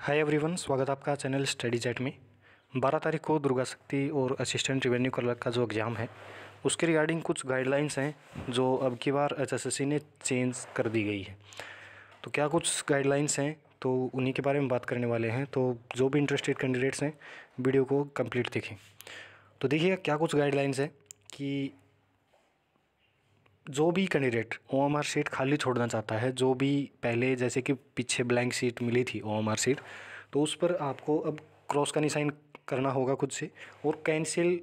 hi everyone स्वागत आपका channel study jet में बारह तारीख को दुर्गा शक्ति और असिस्टेंट रिवेन्यू कलर का जो एग्ज़ाम है उसके रिगार्डिंग कुछ गाइडलाइंस हैं जो अब की बार एच ने चेंज कर दी गई है तो क्या कुछ गाइडलाइंस हैं तो उन्हीं के बारे में बात करने वाले हैं तो जो भी इंटरेस्टेड कैंडिडेट्स हैं वीडियो को कम्प्लीट देखें तो देखिए क्या कुछ गाइडलाइंस हैं कि जो भी candidate O M R seat खाली छोड़ना चाहता है जो भी पहले जैसे कि पीछे ब्लैंक सीट मिली थी ओ एम आर सीट तो उस पर आपको अब क्रॉस का निशाइन करना होगा खुद से और कैंसिल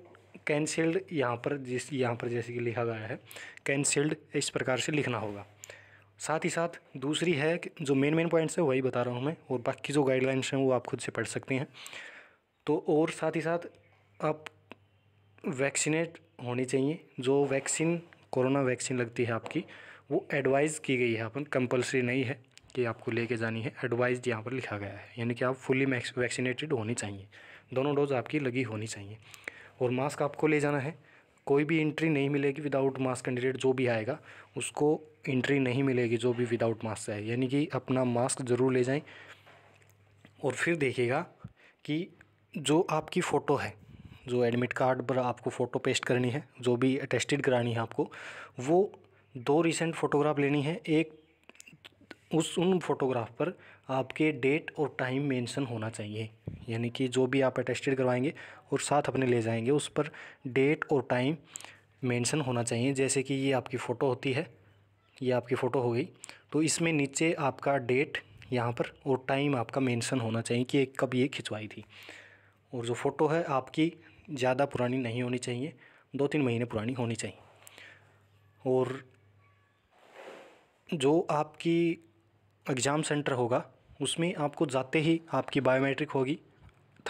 कैंसिल्ड यहाँ पर जिस यहाँ पर जैसे कि लिखा गया है कैंसिल्ड इस प्रकार से लिखना होगा साथ ही साथ दूसरी है कि जो मेन मेन पॉइंट्स है वही बता रहा हूँ मैं और बाकी जो गाइडलाइंस हैं वो आप खुद से पढ़ सकते हैं तो और साथ ही साथ आप वैक्सीनेट होनी चाहिए जो वैक्सीन कोरोना वैक्सीन लगती है आपकी वो एडवाइज़ की गई है अपन कंपलसरी नहीं है कि आपको लेके जानी है एडवाइज यहाँ पर लिखा गया है यानी कि आप फुली वैक्सीनेटेड होनी चाहिए दोनों डोज आपकी लगी होनी चाहिए और मास्क आपको ले जाना है कोई भी इंट्री नहीं मिलेगी विदाउट मास्क कैंडिडेट जो भी आएगा उसको इंट्री नहीं मिलेगी जो भी विदाउट मास्क आए यानी कि अपना मास्क ज़रूर ले जाएं और फिर देखिएगा कि जो आपकी फ़ोटो है जो एडमिट कार्ड पर आपको फ़ोटो पेस्ट करनी है जो भी अटेस्टेड करानी है आपको वो दो रिसेंट फ़ोटोग्राफ लेनी है एक उस उन फोटोग्राफ पर आपके डेट और टाइम मेंशन होना चाहिए यानी कि जो भी आप अटेस्टेड करवाएंगे और साथ अपने ले जाएंगे उस पर डेट और टाइम मेंशन होना चाहिए जैसे कि ये आपकी फ़ोटो होती है ये आपकी फ़ोटो हो गई तो इसमें नीचे आपका डेट यहाँ पर और टाइम आपका मेंशन होना चाहिए कि कब ये खिंचवाई थी और जो फ़ोटो है आपकी ज़्यादा पुरानी नहीं होनी चाहिए दो तीन महीने पुरानी होनी चाहिए और जो आपकी एग्ज़ाम सेंटर होगा उसमें आपको जाते ही आपकी बायोमेट्रिक होगी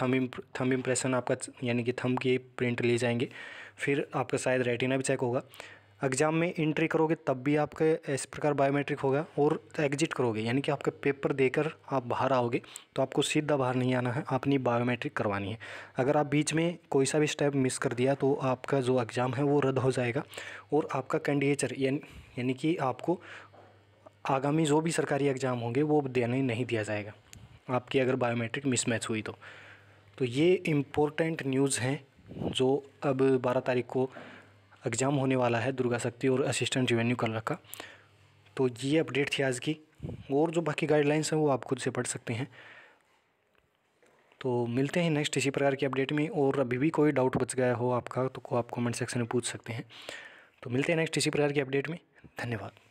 थम थम इम्प्रेशन आपका यानी कि थम के प्रिंट ले जाएंगे फिर आपका शायद रेटिना भी चेक होगा एग्ज़ाम में इंट्री करोगे तब भी आपके इस प्रकार बायोमेट्रिक होगा और एग्ज़िट करोगे यानी कि आपके पेपर देकर आप बाहर आओगे तो आपको सीधा बाहर नहीं आना है अपनी बायोमेट्रिक करवानी है अगर आप बीच में कोई सा भी स्टेप मिस कर दिया तो आपका जो एग्ज़ाम है वो रद्द हो जाएगा और आपका कैंडिडेचर यानी कि आपको आगामी जो भी सरकारी एग्ज़ाम होंगे वो देने नहीं दिया जाएगा आपकी अगर बायोमेट्रिक मिसमैच हुई तो तो ये इम्पोर्टेंट न्यूज़ हैं जो अब बारह तारीख को एग्ज़ाम होने वाला है दुर्गा शक्ति और असिस्टेंट रिवेन्यू कलर का तो ये अपडेट थी आज की और जो बाकी गाइडलाइंस हैं वो आप खुद से पढ़ सकते हैं तो मिलते हैं नेक्स्ट इसी प्रकार की अपडेट में और अभी भी कोई डाउट बच गया हो आपका तो को आप कमेंट सेक्शन में पूछ सकते हैं तो मिलते हैं नेक्स्ट इसी प्रकार की अपडेट में धन्यवाद